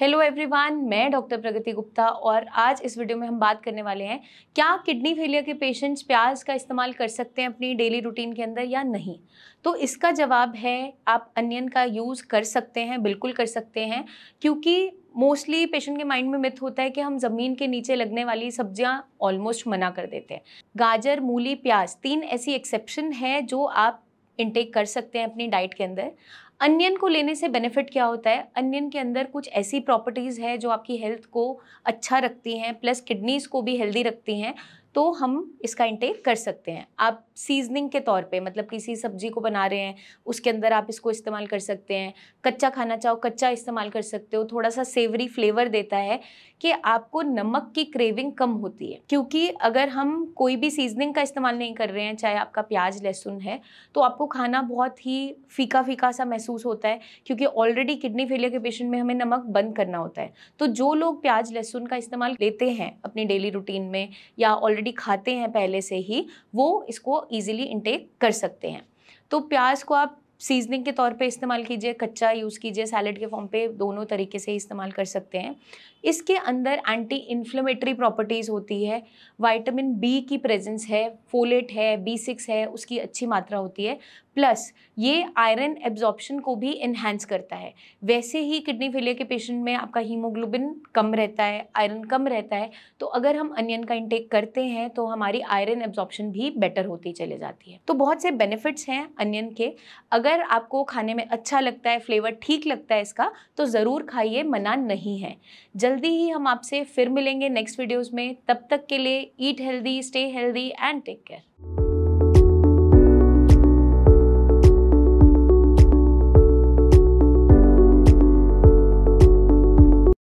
hello everyone मैं doctor Pragati Gupta और आज इस वीडियो में हम बात करने वाले हैं क्या किडनी फेलियर के पेशेंट्स प्याज का इस्तेमाल कर सकते हैं अपनी डेली रूटीन के अंदर या नहीं तो इसका जवाब है आप अनियन का यूज़ कर सकते हैं बिल्कुल कर सकते हैं क्योंकि मोस्टली पेशेंट के माइंड में मिथ होता है कि हम ज़मीन के नीचे लगने वाली सब्जियां ऑलमोस्ट मना कर देते हैं गाजर मूली प्याज तीन ऐसी एक्सेप्शन है जो आप इनटेक कर सकते हैं अपनी डाइट के अंदर अनियन को लेने से बेनिफिट क्या होता है अनियन के अंदर कुछ ऐसी प्रॉपर्टीज़ है जो आपकी हेल्थ को अच्छा रखती हैं प्लस किडनीज़ को भी हेल्दी रखती हैं तो हम इसका इंटेक कर सकते हैं आप सीजनिंग के तौर पे मतलब किसी सब्जी को बना रहे हैं उसके अंदर आप इसको इस्तेमाल कर सकते हैं कच्चा खाना चाहो कच्चा इस्तेमाल कर सकते हो थोड़ा सा सेवरी फ्लेवर देता है कि आपको नमक की क्रेविंग कम होती है क्योंकि अगर हम कोई भी सीजनिंग का इस्तेमाल नहीं कर रहे हैं चाहे आपका प्याज लहसुन है तो आपको खाना बहुत ही फीका फीका सा महसूस महसूस होता है क्योंकि ऑलरेडी किडनी फेलियर के पेशेंट में हमें नमक बंद करना होता है तो जो लोग प्याज लहसुन का इस्तेमाल लेते हैं अपनी डेली रूटीन में या ऑलरेडी खाते हैं पहले से ही वो इसको ईजिली इंटेक कर सकते हैं तो प्याज को आप सीजनिंग के तौर पे इस्तेमाल कीजिए कच्चा यूज़ कीजिए सैलड के फॉर्म पे दोनों तरीके से इस्तेमाल कर सकते हैं इसके अंदर एंटी इन्फ्लेमेटरी प्रॉपर्टीज़ होती है वाइटामिन बी की प्रेजेंस है फोलेट है बी सिक्स है उसकी अच्छी मात्रा होती है प्लस ये आयरन एब्जॉर्प्शन को भी इन्हेंस करता है वैसे ही किडनी फेलियर के पेशेंट में आपका हीमोग्लोबिन कम रहता है आयरन कम रहता है तो अगर हम अनियन का इंटेक करते हैं तो हमारी आयरन एब्जॉर्प्शन भी बेटर होती चले जाती है तो बहुत से बेनिफिट्स हैं अनियन के अगर अगर आपको खाने में अच्छा लगता है फ्लेवर ठीक लगता है इसका तो ज़रूर खाइए मना नहीं है जल्दी ही हम आपसे फिर मिलेंगे नेक्स्ट वीडियोज़ में तब तक के लिए eat healthy stay healthy and take care